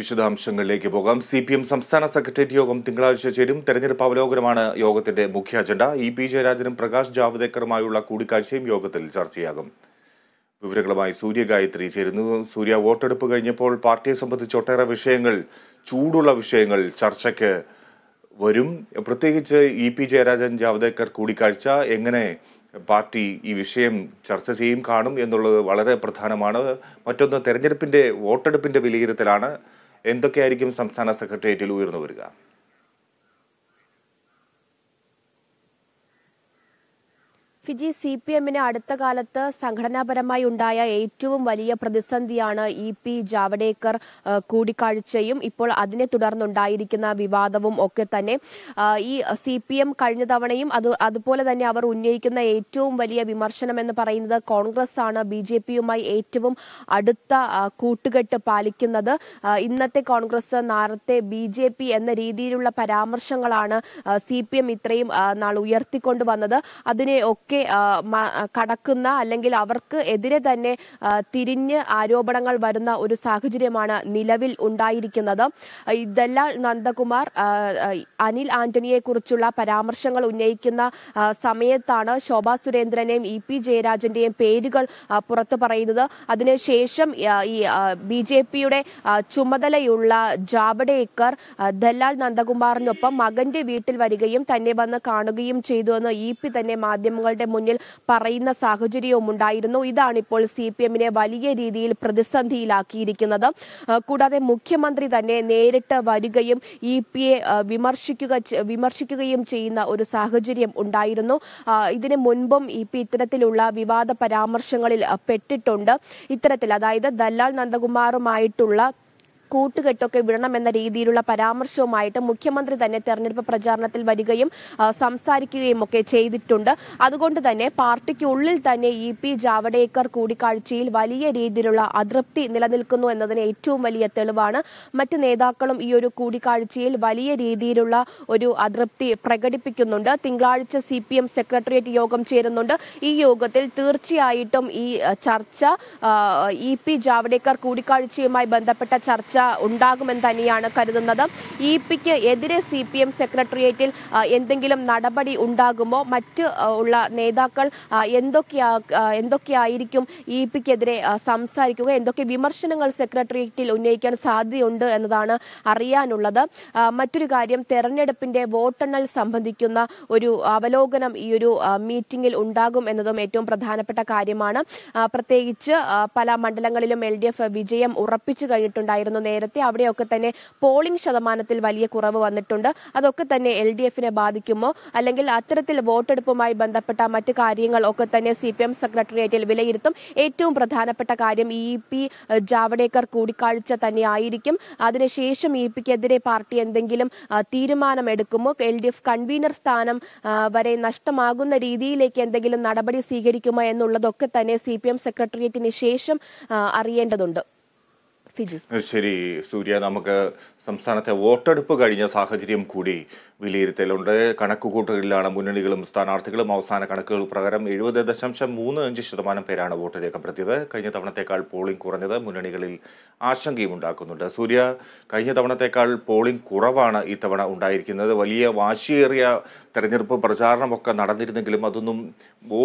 വിശദാംശങ്ങളിലേക്ക് പോകാം C P M സംസ്ഥാന സെക്രട്ടേറിയറ്റ് യോഗം തിങ്കളാഴ്ച ചേരും തെരഞ്ഞെടുപ്പ് അവലോകനമാണ് യോഗത്തിന്റെ മുഖ്യ അജണ്ട ഇ പി ജയരാജനും പ്രകാശ് ജാവ്ദേക്കറുമായുള്ള കൂടിക്കാഴ്ചയും യോഗത്തിൽ ചർച്ചയാകും വിവരങ്ങളുമായി സൂര്യഗായത്രി ചേരുന്നു സൂര്യ വോട്ടെടുപ്പ് കഴിഞ്ഞപ്പോൾ പാർട്ടിയെ സംബന്ധിച്ച് ഒട്ടേറെ വിഷയങ്ങൾ ചൂടുള്ള വിഷയങ്ങൾ ചർച്ചയ്ക്ക് വരും പ്രത്യേകിച്ച് ഇ പി ജയരാജൻ ജാവ്ദേക്കർ കൂടിക്കാഴ്ച എങ്ങനെ പാർട്ടി ഈ വിഷയം ചർച്ച ചെയ്യും കാണും എന്നുള്ളത് വളരെ പ്രധാനമാണ് മറ്റൊന്ന് തെരഞ്ഞെടുപ്പിൻ്റെ വോട്ടെടുപ്പിൻ്റെ വിലയിരുത്തലാണ് എന്തൊക്കെയായിരിക്കും സംസ്ഥാന സെക്രട്ടേറിയറ്റിൽ ഉയർന്നു വരിക ജി സി പി എമ്മിന് അടുത്ത കാലത്ത് സംഘടനാപരമായി ഉണ്ടായ ഏറ്റവും വലിയ പ്രതിസന്ധിയാണ് ഇ പി ജാവഡേക്കർ കൂടിക്കാഴ്ചയും ഇപ്പോൾ അതിനെ തുടർന്നുണ്ടായിരിക്കുന്ന വിവാദവും ഒക്കെ തന്നെ ഈ സി പി എം കഴിഞ്ഞ തവണയും അത് അതുപോലെ തന്നെ അവർ ഉന്നയിക്കുന്ന ഏറ്റവും വലിയ വിമർശനം എന്ന് പറയുന്നത് കോൺഗ്രസ് ആണ് ബി ജെ പിയുമായി ഏറ്റവും അടുത്ത കൂട്ടുകെട്ട് പാലിക്കുന്നത് ഇന്നത്തെ കോൺഗ്രസ് നാളത്തെ ബി ജെ പി എന്ന രീതിയിലുള്ള പരാമർശങ്ങളാണ് സി പി എം ഇത്രയും നാൾ ഉയർത്തിക്കൊണ്ടുവന്നത് അതിനെ ഒക്കെ കടക്കുന്ന അല്ലെങ്കിൽ അവർക്ക് എതിരെ തന്നെ തിരിഞ്ഞ് ആരോപണങ്ങൾ വരുന്ന ഒരു സാഹചര്യമാണ് നിലവിൽ ഉണ്ടായിരിക്കുന്നത് ഇതെല്ലാം നന്ദകുമാർ അനിൽ ആന്റണിയെ കുറിച്ചുള്ള പരാമർശങ്ങൾ ഉന്നയിക്കുന്ന സമയത്താണ് ശോഭാ സുരേന്ദ്രനെയും ഇ പി ജയരാജന്റെയും പേരുകൾ പുറത്തു പറയുന്നത് അതിനുശേഷം ഈ ബി ജെ പിയുടെ ചുമതലയുള്ള ജാവഡേക്കർ ദല്ലാൽ നന്ദകുമാറിനൊപ്പം മകന്റെ വീട്ടിൽ വരികയും തന്നെ വന്ന് കാണുകയും ചെയ്തുവെന്ന് ഇ പി തന്നെ മാധ്യമങ്ങളുടെ അവരുടെ മുന്നിൽ പറയുന്ന സാഹചര്യവും ഉണ്ടായിരുന്നു ഇതാണ് ഇപ്പോൾ സി പി എമ്മിനെ വലിയ രീതിയിൽ പ്രതിസന്ധിയിലാക്കിയിരിക്കുന്നത് കൂടാതെ മുഖ്യമന്ത്രി തന്നെ നേരിട്ട് വരികയും ഇ പി എ വിമർശിക്കുക വിമർശിക്കുകയും ചെയ്യുന്ന ഒരു സാഹചര്യം ഉണ്ടായിരുന്നു ഇതിനു മുൻപും ഇ പി ഇത്തരത്തിലുള്ള വിവാദ പരാമർശങ്ങളിൽ പെട്ടിട്ടുണ്ട് ഇത്തരത്തിൽ അതായത് ദല്ലാൽ നന്ദകുമാറുമായിട്ടുള്ള കൂട്ടുകെട്ടൊക്കെ വിടണമെന്ന രീതിയിലുള്ള പരാമർശവുമായിട്ട് മുഖ്യമന്ത്രി തന്നെ തെരഞ്ഞെടുപ്പ് പ്രചാരണത്തിൽ വരികയും സംസാരിക്കുകയും ഒക്കെ ചെയ്തിട്ടുണ്ട് അതുകൊണ്ട് തന്നെ പാർട്ടിക്കുള്ളിൽ തന്നെ ഇ പി ജാവഡേക്കർ കൂടിക്കാഴ്ചയിൽ വലിയ രീതിയിലുള്ള അതൃപ്തി നിലനിൽക്കുന്നു എന്നതിന് ഏറ്റവും വലിയ തെളിവാണ് മറ്റ് നേതാക്കളും ഈ ഒരു കൂടിക്കാഴ്ചയിൽ വലിയ രീതിയിലുള്ള ഒരു അതൃപ്തി പ്രകടിപ്പിക്കുന്നുണ്ട് തിങ്കളാഴ്ച സി പി എം സെക്രട്ടേറിയറ്റ് യോഗം ചേരുന്നുണ്ട് ഈ യോഗത്തിൽ തീർച്ചയായിട്ടും ഈ ചർച്ച ഇ പി ജാവഡേക്കർ കൂടിക്കാഴ്ചയുമായി ബന്ധപ്പെട്ട ചർച്ച ഉണ്ടാകുമെന്ന് തന്നെയാണ് കരുതുന്നത് ഇ പിക്ക് എതിരെ സി പി എം സെക്രട്ടേറിയറ്റിൽ എന്തെങ്കിലും നടപടി ഉണ്ടാകുമോ മറ്റ് ഉള്ള നേതാക്കൾ എന്തൊക്കെയാ എന്തൊക്കെയായിരിക്കും ഇ പിക്കെതിരെ സംസാരിക്കുക എന്തൊക്കെ വിമർശനങ്ങൾ സെക്രട്ടേറിയറ്റിൽ ഉന്നയിക്കാൻ സാധ്യതയുണ്ട് എന്നതാണ് അറിയാനുള്ളത് മറ്റൊരു കാര്യം തെരഞ്ഞെടുപ്പിന്റെ വോട്ടെണ്ണൽ സംബന്ധിക്കുന്ന ഒരു അവലോകനം ഈ ഒരു മീറ്റിംഗിൽ ഉണ്ടാകും എന്നതും ഏറ്റവും പ്രധാനപ്പെട്ട കാര്യമാണ് പ്രത്യേകിച്ച് പല മണ്ഡലങ്ങളിലും എൽ വിജയം ഉറപ്പിച്ചു കഴിഞ്ഞിട്ടുണ്ടായിരുന്നു നേരത്തെ അവിടെയൊക്കെ തന്നെ പോളിംഗ് ശതമാനത്തിൽ വലിയ കുറവ് വന്നിട്ടുണ്ട് അതൊക്കെ തന്നെ എൽ ഡി എഫിനെ ബാധിക്കുമോ അല്ലെങ്കിൽ അത്തരത്തിൽ വോട്ടെടുപ്പുമായി ബന്ധപ്പെട്ട മറ്റു കാര്യങ്ങൾ ഒക്കെ തന്നെ സി പി എം സെക്രട്ടേറിയറ്റിൽ വിലയിരുത്തും ഏറ്റവും പ്രധാനപ്പെട്ട കാര്യം ഇ പി e ജാവ്ദേക്കർ കൂടിക്കാഴ്ച തന്നെയായിരിക്കും അതിനുശേഷം ഇ e പിക്കെതിരെ പാർട്ടി എന്തെങ്കിലും തീരുമാനമെടുക്കുമോ എൽ ഡി എഫ് കൺവീനർ സ്ഥാനം വരെ നഷ്ടമാകുന്ന രീതിയിലേക്ക് എന്തെങ്കിലും നടപടി സ്വീകരിക്കുമോ എന്നുള്ളതൊക്കെ തന്നെ സി പി എം സെക്രട്ടേറിയറ്റിന് ശേഷം അറിയേണ്ടതുണ്ട് ശരി സൂര്യ നമുക്ക് സംസ്ഥാനത്തെ വോട്ടെടുപ്പ് കഴിഞ്ഞ സാഹചര്യം കൂടി വിലയിരുത്തലുണ്ട് കണക്കുകൂട്ടലിലാണ് മുന്നണികളും സ്ഥാനാർത്ഥികളും അവസാന കണക്കുകൾ പ്രകാരം എഴുപത് ദശാംശം മൂന്ന് അഞ്ച് ശതമാനം പേരാണ് വോട്ട് രേഖപ്പെടുത്തിയത് കഴിഞ്ഞ തവണത്തേക്കാൾ പോളിംഗ് കുറഞ്ഞത് മുന്നണികളിൽ ആശങ്കയും ഉണ്ടാക്കുന്നുണ്ട് സൂര്യ കഴിഞ്ഞ തവണത്തേക്കാൾ പോളിംഗ് കുറവാണ് ഇത്തവണ ഉണ്ടായിരിക്കുന്നത് വലിയ വാശിയേറിയ തെരഞ്ഞെടുപ്പ് പ്രചാരണമൊക്കെ നടന്നിരുന്നെങ്കിലും അതൊന്നും